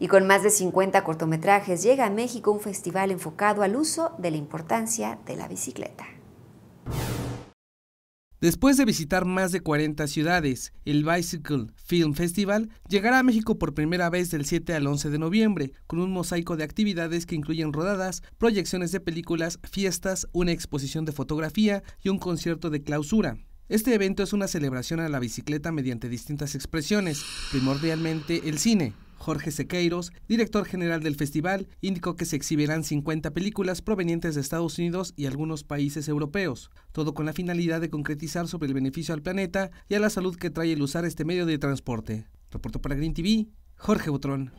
y con más de 50 cortometrajes llega a México un festival enfocado al uso de la importancia de la bicicleta. Después de visitar más de 40 ciudades, el Bicycle Film Festival llegará a México por primera vez del 7 al 11 de noviembre, con un mosaico de actividades que incluyen rodadas, proyecciones de películas, fiestas, una exposición de fotografía y un concierto de clausura. Este evento es una celebración a la bicicleta mediante distintas expresiones, primordialmente el cine, Jorge Sequeiros, director general del festival, indicó que se exhibirán 50 películas provenientes de Estados Unidos y algunos países europeos, todo con la finalidad de concretizar sobre el beneficio al planeta y a la salud que trae el usar este medio de transporte. Reportó para Green TV, Jorge Butrón.